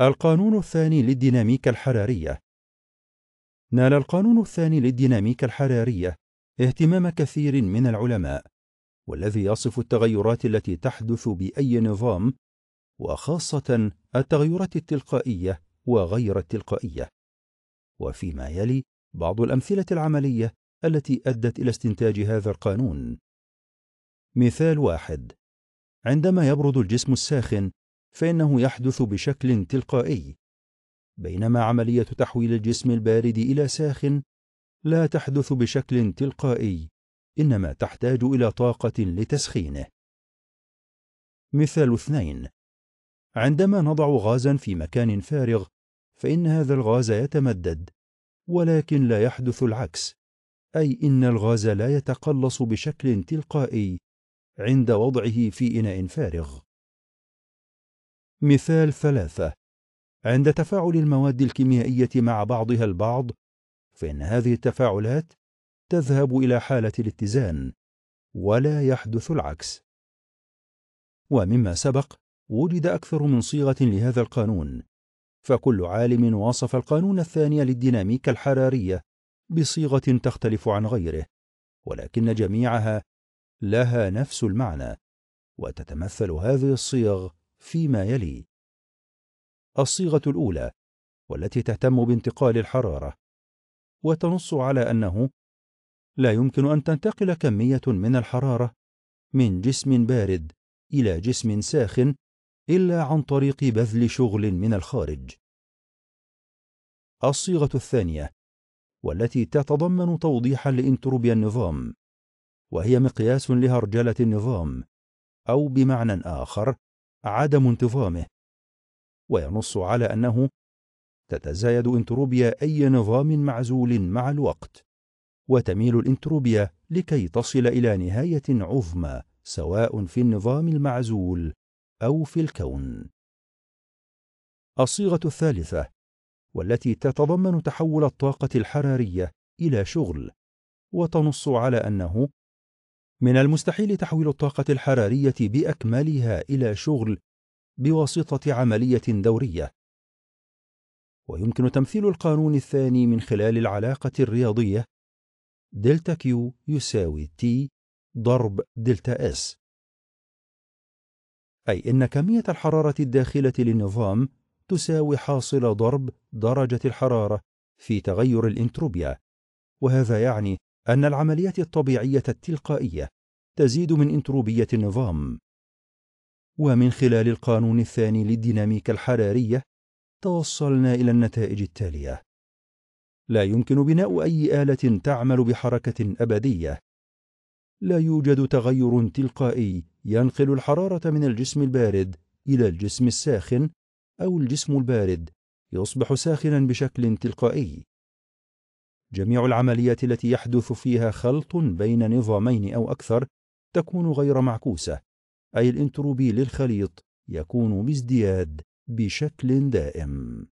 القانون الثاني للديناميكا الحرارية نال القانون الثاني للديناميكا الحرارية اهتمام كثير من العلماء والذي يصف التغيرات التي تحدث بأي نظام وخاصة التغيرات التلقائية وغير التلقائية وفيما يلي بعض الأمثلة العملية التي أدت إلى استنتاج هذا القانون مثال واحد عندما يبرد الجسم الساخن فإنه يحدث بشكل تلقائي بينما عملية تحويل الجسم البارد إلى ساخن لا تحدث بشكل تلقائي إنما تحتاج إلى طاقة لتسخينه مثال اثنين عندما نضع غازا في مكان فارغ فإن هذا الغاز يتمدد ولكن لا يحدث العكس أي إن الغاز لا يتقلص بشكل تلقائي عند وضعه في إناء فارغ مثال ثلاثة عند تفاعل المواد الكيميائية مع بعضها البعض فإن هذه التفاعلات تذهب إلى حالة الاتزان ولا يحدث العكس ومما سبق وجد أكثر من صيغة لهذا القانون فكل عالم وصف القانون الثاني للديناميكا الحرارية بصيغة تختلف عن غيره ولكن جميعها لها نفس المعنى وتتمثل هذه الصيغ فيما يلي الصيغة الأولى والتي تهتم بانتقال الحرارة وتنص على أنه لا يمكن أن تنتقل كمية من الحرارة من جسم بارد إلى جسم ساخن إلا عن طريق بذل شغل من الخارج. الصيغة الثانية والتي تتضمن توضيحا لإنتروبيا النظام وهي مقياس لهرجلة النظام أو بمعنى آخر عدم انتظامه وينص على أنه تتزايد انتروبيا أي نظام معزول مع الوقت وتميل الانتروبيا لكي تصل إلى نهاية عظمى سواء في النظام المعزول أو في الكون الصيغة الثالثة والتي تتضمن تحول الطاقة الحرارية إلى شغل وتنص على أنه من المستحيل تحويل الطاقة الحرارية بأكملها إلى شغل بواسطة عملية دورية ويمكن تمثيل القانون الثاني من خلال العلاقة الرياضية دلتا كيو يساوي تي ضرب دلتا اس أي أن كمية الحرارة الداخلة للنظام تساوي حاصل ضرب درجة الحرارة في تغير الإنتروبيا وهذا يعني أن العمليات الطبيعية التلقائية تزيد من انتروبية النظام ومن خلال القانون الثاني للديناميكا الحرارية توصلنا إلى النتائج التالية لا يمكن بناء أي آلة تعمل بحركة أبدية لا يوجد تغير تلقائي ينقل الحرارة من الجسم البارد إلى الجسم الساخن أو الجسم البارد يصبح ساخنا بشكل تلقائي جميع العمليات التي يحدث فيها خلط بين نظامين أو أكثر تكون غير معكوسة أي الانتروبي للخليط يكون بازدياد بشكل دائم